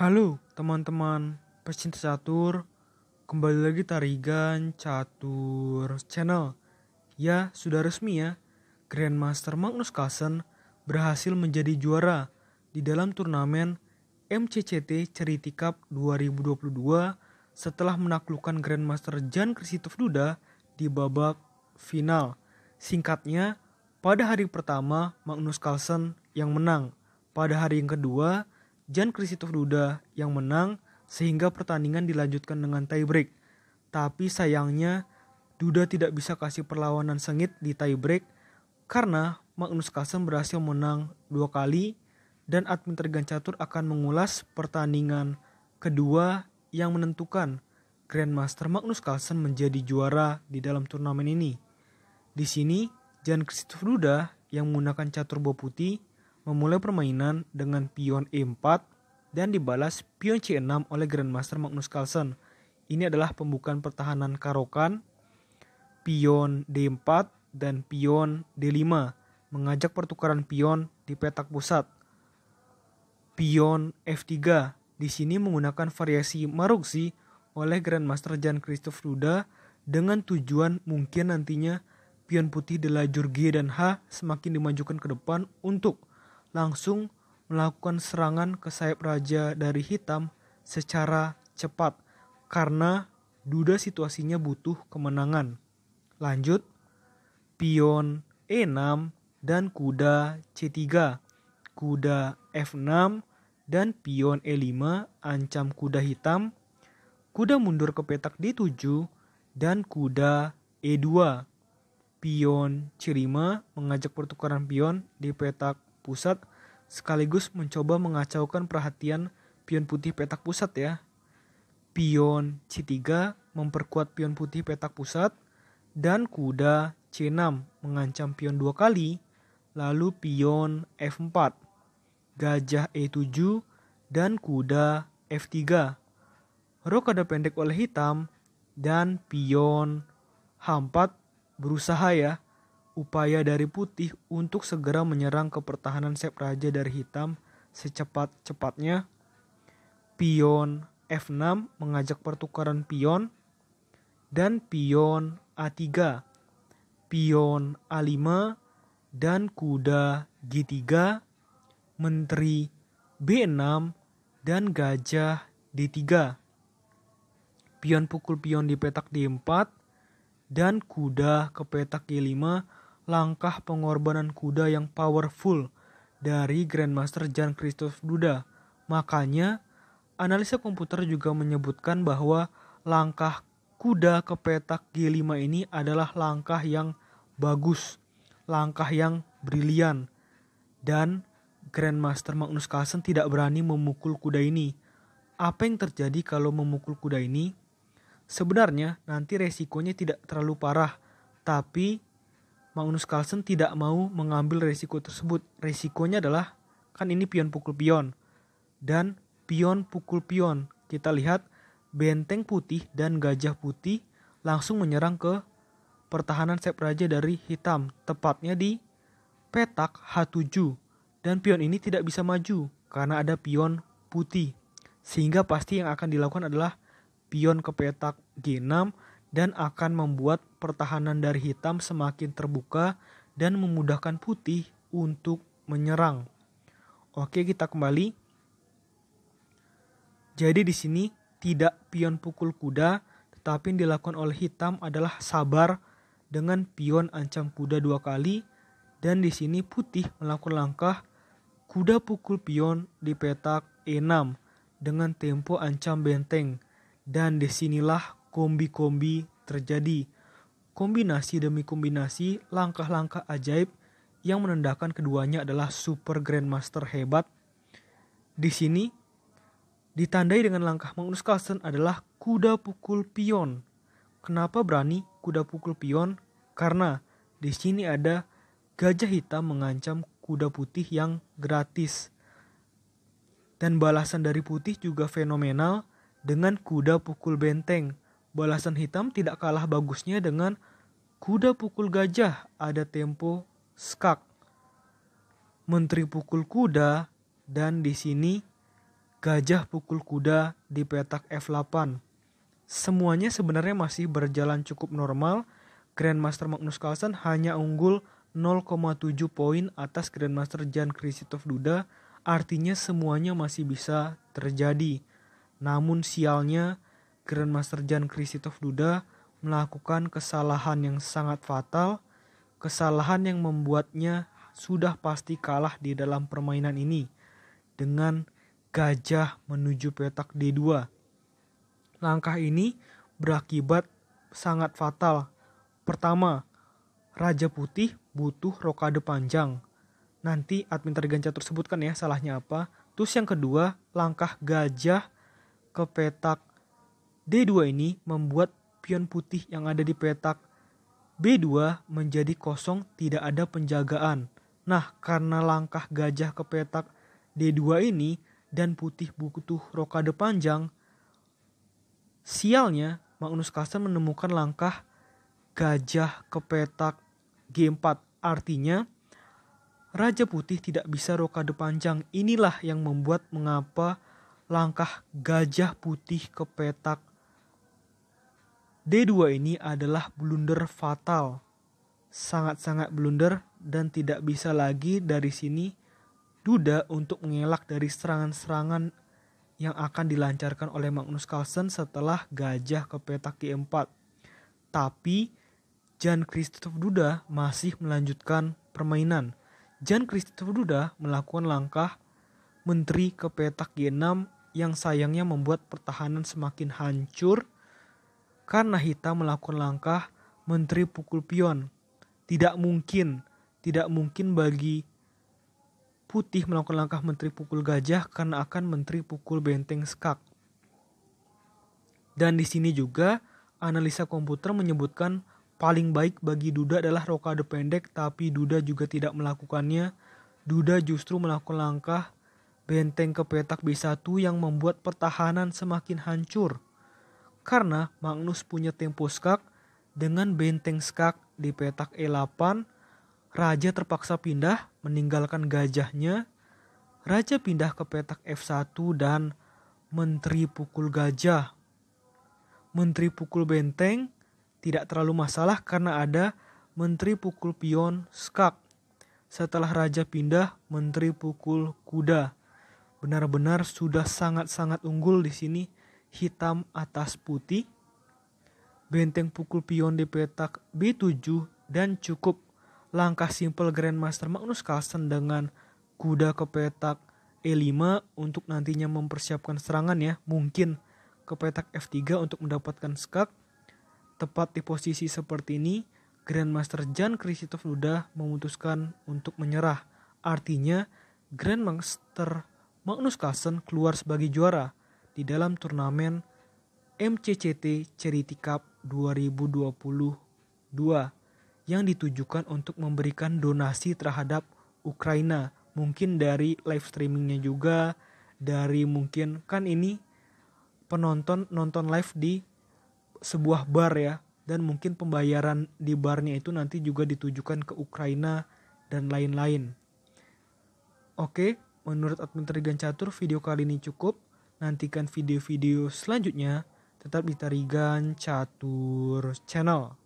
Halo teman-teman pecinta catur, kembali lagi Tarigan Catur Channel. Ya, sudah resmi ya, Grandmaster Magnus Carlsen berhasil menjadi juara di dalam turnamen MCCT Charity Cup 2022 setelah menaklukkan Grandmaster Jan Krzysztof Duda di babak final. Singkatnya, pada hari pertama Magnus Carlsen yang menang. Pada hari yang kedua, Jan Krisitov Duda yang menang sehingga pertandingan dilanjutkan dengan tiebreak. Tapi sayangnya Duda tidak bisa kasih perlawanan sengit di tiebreak karena Magnus Carlsen berhasil menang dua kali dan admin Tergan akan mengulas pertandingan kedua yang menentukan Grandmaster Magnus Carlsen menjadi juara di dalam turnamen ini. Di sini, Jan Christoph Duda yang menggunakan catur bawah putih memulai permainan dengan pion E4 dan dibalas pion C6 oleh Grandmaster Magnus Carlsen. Ini adalah pembukaan pertahanan Karokan, pion D4 dan pion D5 mengajak pertukaran pion di petak pusat. Pion F3 di sini menggunakan variasi Maruxi oleh Grandmaster Jan Christoph Ruda dengan tujuan mungkin nantinya pion putih di lajur G dan H semakin dimajukan ke depan untuk langsung melakukan serangan ke sayap raja dari hitam secara cepat karena duda situasinya butuh kemenangan. Lanjut, pion E6 dan kuda C3, kuda F6 dan pion E5 ancam kuda hitam, kuda mundur ke petak D7 dan kuda E2. Pion C5 mengajak pertukaran pion di petak pusat sekaligus mencoba mengacaukan perhatian pion putih petak pusat ya. Pion C3 memperkuat pion putih petak pusat dan kuda C6 mengancam pion dua kali, lalu pion F4, gajah E7 dan kuda F3. Rok ada pendek oleh hitam dan pion H4 berusaha ya upaya dari putih untuk segera menyerang ke pertahanan sep raja dari hitam secepat-cepatnya. Pion F6 mengajak pertukaran pion dan pion A3, pion A5 dan kuda G3, menteri B6 dan gajah D3. Pion pukul pion di petak D4 dan kuda ke petak G5 e langkah pengorbanan kuda yang powerful dari Grandmaster Jan Christophe Duda. Makanya, analisa komputer juga menyebutkan bahwa langkah kuda ke petak G5 ini adalah langkah yang bagus, langkah yang brilian. Dan Grandmaster Magnus Carlsen tidak berani memukul kuda ini. Apa yang terjadi kalau memukul kuda ini? Sebenarnya nanti resikonya tidak terlalu parah, tapi Magnus Carlsen tidak mau mengambil resiko tersebut. Resikonya adalah kan ini pion pukul pion dan pion pukul pion. Kita lihat benteng putih dan gajah putih langsung menyerang ke pertahanan sep raja dari hitam, tepatnya di petak H7. Dan pion ini tidak bisa maju karena ada pion putih. Sehingga pasti yang akan dilakukan adalah pion ke petak G6 dan akan membuat pertahanan dari hitam semakin terbuka dan memudahkan putih untuk menyerang. Oke, kita kembali. Jadi di sini tidak pion pukul kuda, tetapi yang dilakukan oleh hitam adalah sabar dengan pion ancam kuda dua kali dan di sini putih melakukan langkah kuda pukul pion di petak E6 dengan tempo ancam benteng dan disinilah kombi-kombi terjadi Kombinasi demi kombinasi langkah-langkah ajaib yang menandakan keduanya adalah super grandmaster hebat. Di sini ditandai dengan langkah Magnus Carlsen adalah kuda pukul pion. Kenapa berani kuda pukul pion? Karena di sini ada gajah hitam mengancam kuda putih yang gratis. Dan balasan dari putih juga fenomenal dengan kuda pukul benteng. Balasan hitam tidak kalah bagusnya dengan Kuda pukul gajah ada tempo skak. Menteri pukul kuda dan di sini gajah pukul kuda di petak F8. Semuanya sebenarnya masih berjalan cukup normal. Grandmaster Magnus Carlsen hanya unggul 0,7 poin atas Grandmaster Jan Krzysztof Duda, artinya semuanya masih bisa terjadi. Namun sialnya Grandmaster Jan Krzysztof Duda melakukan kesalahan yang sangat fatal, kesalahan yang membuatnya sudah pasti kalah di dalam permainan ini dengan gajah menuju petak D2. Langkah ini berakibat sangat fatal. Pertama, Raja Putih butuh rokade panjang. Nanti admin terganca tersebut kan ya salahnya apa. Terus yang kedua, langkah gajah ke petak D2 ini membuat pion putih yang ada di petak B2 menjadi kosong tidak ada penjagaan. Nah, karena langkah gajah ke petak D2 ini dan putih butuh rokade panjang, sialnya Magnus Carlsen menemukan langkah gajah ke petak G4. Artinya, Raja Putih tidak bisa rokade panjang. Inilah yang membuat mengapa langkah gajah putih ke petak D2 ini adalah blunder fatal. Sangat-sangat blunder dan tidak bisa lagi dari sini Duda untuk mengelak dari serangan-serangan yang akan dilancarkan oleh Magnus Carlsen setelah gajah ke petak G4. Tapi Jan Christoph Duda masih melanjutkan permainan. Jan Christoph Duda melakukan langkah menteri ke petak G6 yang sayangnya membuat pertahanan semakin hancur karena Nahita melakukan langkah menteri pukul pion. Tidak mungkin, tidak mungkin bagi putih melakukan langkah menteri pukul gajah karena akan menteri pukul benteng skak. Dan di sini juga analisa komputer menyebutkan paling baik bagi Duda adalah rokade pendek tapi Duda juga tidak melakukannya. Duda justru melakukan langkah benteng ke petak B1 yang membuat pertahanan semakin hancur. Karena Magnus punya tempo skak dengan benteng skak di petak E8, raja terpaksa pindah meninggalkan gajahnya. Raja pindah ke petak F1 dan menteri pukul gajah. Menteri pukul benteng tidak terlalu masalah karena ada menteri pukul pion skak. Setelah raja pindah, menteri pukul kuda benar-benar sudah sangat-sangat unggul di sini hitam atas putih, benteng pukul pion di petak B7 dan cukup langkah simpel Grandmaster Magnus Carlsen dengan kuda ke petak E5 untuk nantinya mempersiapkan serangan ya, mungkin ke petak F3 untuk mendapatkan skak. Tepat di posisi seperti ini, Grandmaster Jan Krzysztof Luda memutuskan untuk menyerah. Artinya, Grandmaster Magnus Carlsen keluar sebagai juara di dalam turnamen MCCT Charity Cup 2022 yang ditujukan untuk memberikan donasi terhadap Ukraina mungkin dari live streamingnya juga dari mungkin kan ini penonton nonton live di sebuah bar ya dan mungkin pembayaran di barnya itu nanti juga ditujukan ke Ukraina dan lain-lain. Oke, menurut admin Trigan Catur video kali ini cukup. Nantikan video-video selanjutnya tetap di Tarigan Catur Channel.